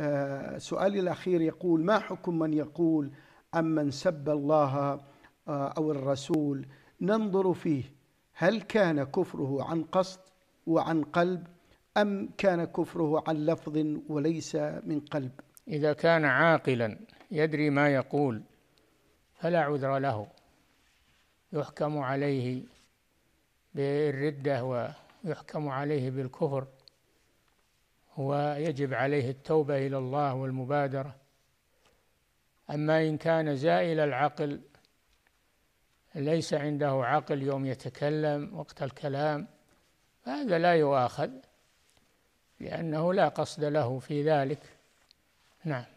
آه، سؤالي الأخير يقول ما حكم من يقول من سب الله آه، أو الرسول ننظر فيه هل كان كفره عن قصد وعن قلب أم كان كفره عن لفظ وليس من قلب إذا كان عاقلا يدري ما يقول فلا عذر له يحكم عليه بالردة ويحكم عليه بالكفر ويجب عليه التوبة إلى الله والمبادرة أما إن كان زائل العقل ليس عنده عقل يوم يتكلم وقت الكلام فهذا لا يؤاخذ لأنه لا قصد له في ذلك نعم